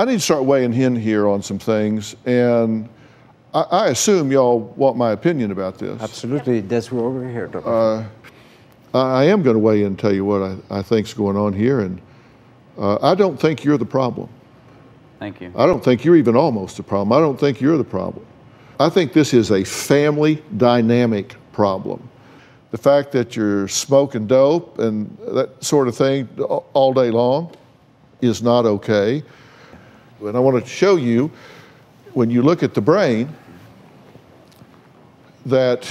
I need to start weighing in here on some things, and I, I assume y'all want my opinion about this. Absolutely, that's what we're here, Dr. Uh, I am going to weigh in and tell you what I, I think's going on here, and uh, I don't think you're the problem. Thank you. I don't think you're even almost the problem. I don't think you're the problem. I think this is a family dynamic problem. The fact that you're smoking dope and that sort of thing all day long is not okay. And I want to show you, when you look at the brain, that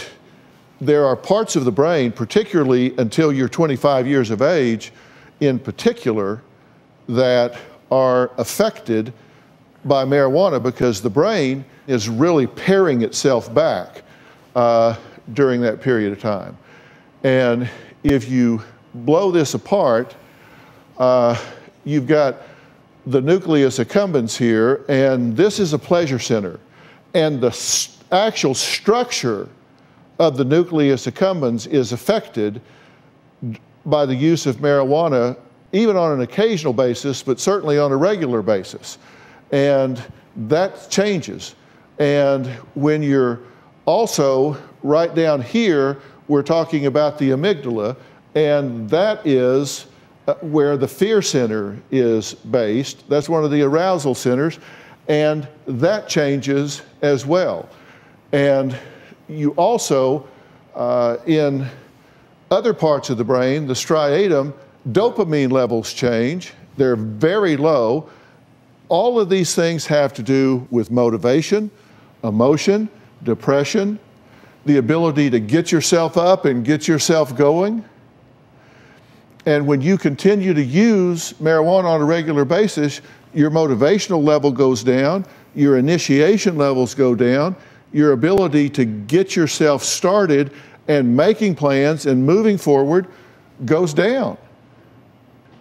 there are parts of the brain, particularly until you're 25 years of age, in particular, that are affected by marijuana because the brain is really paring itself back uh, during that period of time. And if you blow this apart, uh, you've got the nucleus accumbens here, and this is a pleasure center. And the st actual structure of the nucleus accumbens is affected by the use of marijuana, even on an occasional basis, but certainly on a regular basis. And that changes. And when you're also right down here, we're talking about the amygdala, and that is uh, where the fear center is based. That's one of the arousal centers, and that changes as well. And you also, uh, in other parts of the brain, the striatum, dopamine levels change. They're very low. All of these things have to do with motivation, emotion, depression, the ability to get yourself up and get yourself going. And when you continue to use marijuana on a regular basis, your motivational level goes down, your initiation levels go down, your ability to get yourself started and making plans and moving forward goes down.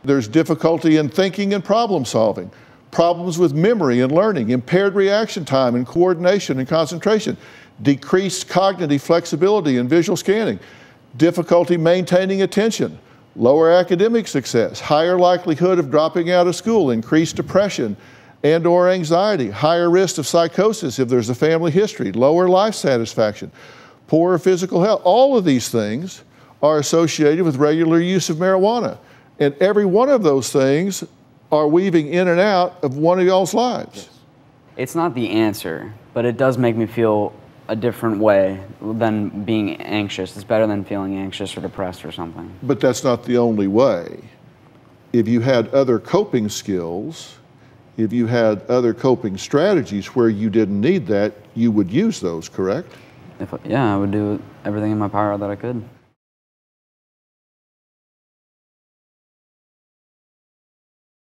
There's difficulty in thinking and problem solving, problems with memory and learning, impaired reaction time and coordination and concentration, decreased cognitive flexibility and visual scanning, difficulty maintaining attention, lower academic success, higher likelihood of dropping out of school, increased depression and or anxiety, higher risk of psychosis if there's a family history, lower life satisfaction, poorer physical health. All of these things are associated with regular use of marijuana. And every one of those things are weaving in and out of one of y'all's lives. It's not the answer, but it does make me feel a different way than being anxious. It's better than feeling anxious or depressed or something. But that's not the only way. If you had other coping skills, if you had other coping strategies where you didn't need that, you would use those, correct? If, yeah, I would do everything in my power that I could.